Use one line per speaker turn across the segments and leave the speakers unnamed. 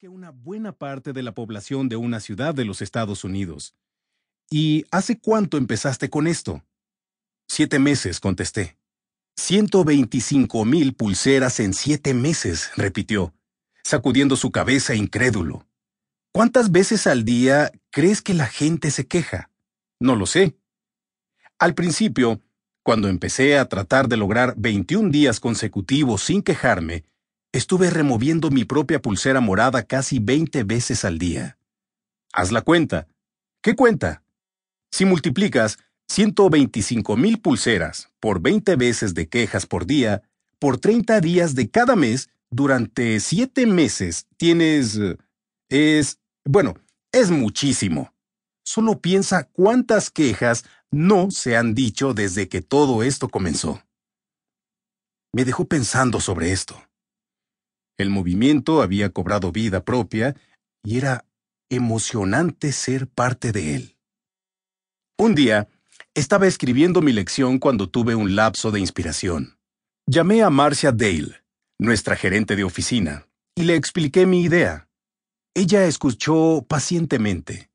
que una buena parte de la población de una ciudad de los Estados Unidos. ¿Y hace cuánto empezaste con esto? Siete meses, contesté. veinticinco mil pulseras en siete meses, repitió, sacudiendo su cabeza incrédulo. ¿Cuántas veces al día crees que la gente se queja? No lo sé. Al principio, cuando empecé a tratar de lograr 21 días consecutivos sin quejarme, Estuve removiendo mi propia pulsera morada casi 20 veces al día. Haz la cuenta. ¿Qué cuenta? Si multiplicas 125,000 mil pulseras por 20 veces de quejas por día, por 30 días de cada mes, durante 7 meses, tienes... es... bueno, es muchísimo. Solo piensa cuántas quejas no se han dicho desde que todo esto comenzó. Me dejó pensando sobre esto. El movimiento había cobrado vida propia y era emocionante ser parte de él. Un día, estaba escribiendo mi lección cuando tuve un lapso de inspiración. Llamé a Marcia Dale, nuestra gerente de oficina, y le expliqué mi idea. Ella escuchó pacientemente.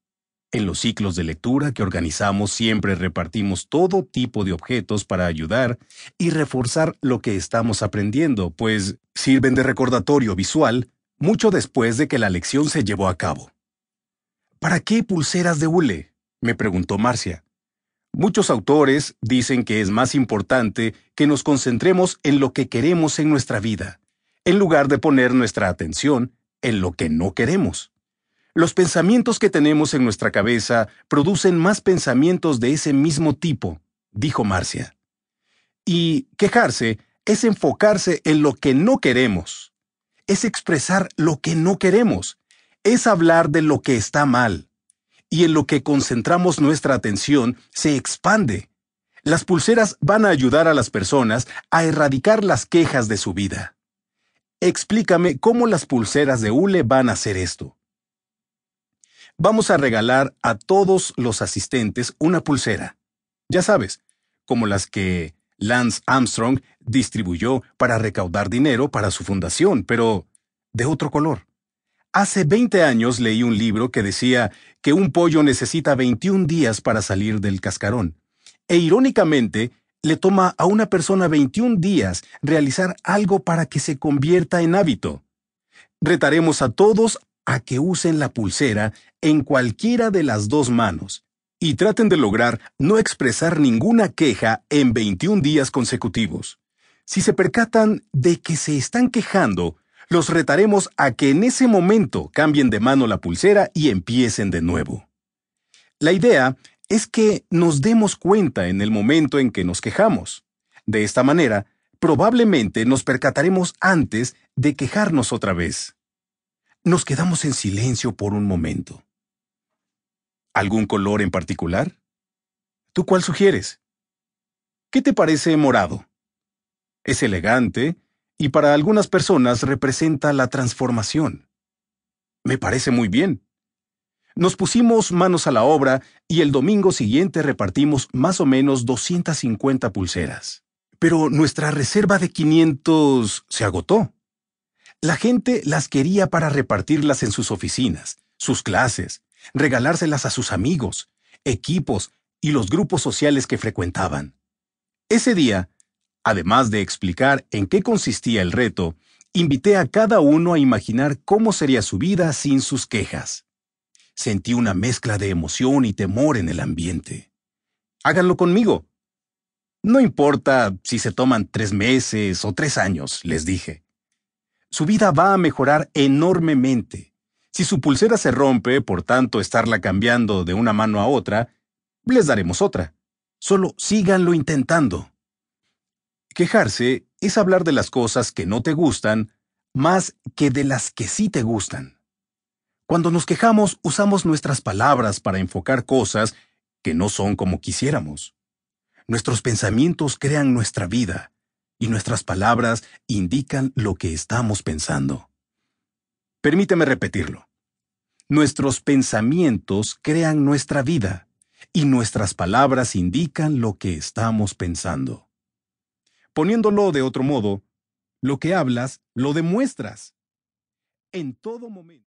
En los ciclos de lectura que organizamos siempre repartimos todo tipo de objetos para ayudar y reforzar lo que estamos aprendiendo, pues sirven de recordatorio visual mucho después de que la lección se llevó a cabo. ¿Para qué pulseras de hule? me preguntó Marcia. Muchos autores dicen que es más importante que nos concentremos en lo que queremos en nuestra vida, en lugar de poner nuestra atención en lo que no queremos. Los pensamientos que tenemos en nuestra cabeza producen más pensamientos de ese mismo tipo, dijo Marcia. Y quejarse es enfocarse en lo que no queremos, es expresar lo que no queremos, es hablar de lo que está mal. Y en lo que concentramos nuestra atención se expande. Las pulseras van a ayudar a las personas a erradicar las quejas de su vida. Explícame cómo las pulseras de hule van a hacer esto vamos a regalar a todos los asistentes una pulsera. Ya sabes, como las que Lance Armstrong distribuyó para recaudar dinero para su fundación, pero de otro color. Hace 20 años leí un libro que decía que un pollo necesita 21 días para salir del cascarón. E irónicamente, le toma a una persona 21 días realizar algo para que se convierta en hábito. Retaremos a todos a que usen la pulsera en cualquiera de las dos manos y traten de lograr no expresar ninguna queja en 21 días consecutivos. Si se percatan de que se están quejando, los retaremos a que en ese momento cambien de mano la pulsera y empiecen de nuevo. La idea es que nos demos cuenta en el momento en que nos quejamos. De esta manera, probablemente nos percataremos antes de quejarnos otra vez. Nos quedamos en silencio por un momento. ¿Algún color en particular? ¿Tú cuál sugieres? ¿Qué te parece morado? Es elegante y para algunas personas representa la transformación. Me parece muy bien. Nos pusimos manos a la obra y el domingo siguiente repartimos más o menos 250 pulseras. Pero nuestra reserva de 500 se agotó. La gente las quería para repartirlas en sus oficinas, sus clases, regalárselas a sus amigos, equipos y los grupos sociales que frecuentaban. Ese día, además de explicar en qué consistía el reto, invité a cada uno a imaginar cómo sería su vida sin sus quejas. Sentí una mezcla de emoción y temor en el ambiente. Háganlo conmigo. No importa si se toman tres meses o tres años, les dije. Su vida va a mejorar enormemente. Si su pulsera se rompe, por tanto estarla cambiando de una mano a otra, les daremos otra. Solo síganlo intentando. Quejarse es hablar de las cosas que no te gustan más que de las que sí te gustan. Cuando nos quejamos usamos nuestras palabras para enfocar cosas que no son como quisiéramos. Nuestros pensamientos crean nuestra vida, y nuestras palabras indican lo que estamos pensando. Permíteme repetirlo. Nuestros pensamientos crean nuestra vida y nuestras palabras indican lo que estamos pensando. Poniéndolo de otro modo, lo que hablas lo demuestras. En todo momento.